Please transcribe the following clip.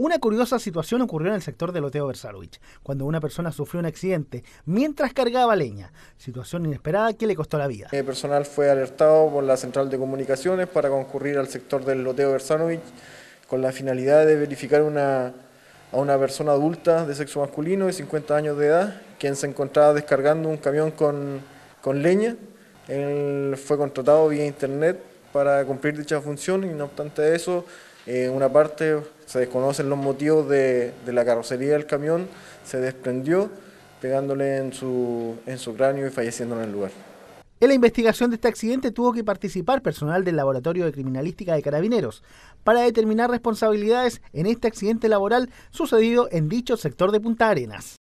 Una curiosa situación ocurrió en el sector de Loteo Versalovich cuando una persona sufrió un accidente mientras cargaba leña, situación inesperada que le costó la vida. El personal fue alertado por la central de comunicaciones para concurrir al sector del Loteo Versalovich con la finalidad de verificar una, a una persona adulta de sexo masculino de 50 años de edad, quien se encontraba descargando un camión con, con leña. Él fue contratado vía internet para cumplir dicha función y no obstante eso en una parte se desconocen los motivos de, la carrocería del camión, se desprendió pegándole en su, en su cráneo y falleciendo en el lugar. En la investigación de este accidente tuvo que participar personal del Laboratorio de Criminalística de Carabineros para determinar responsabilidades en este accidente laboral sucedido en dicho sector de Punta Arenas.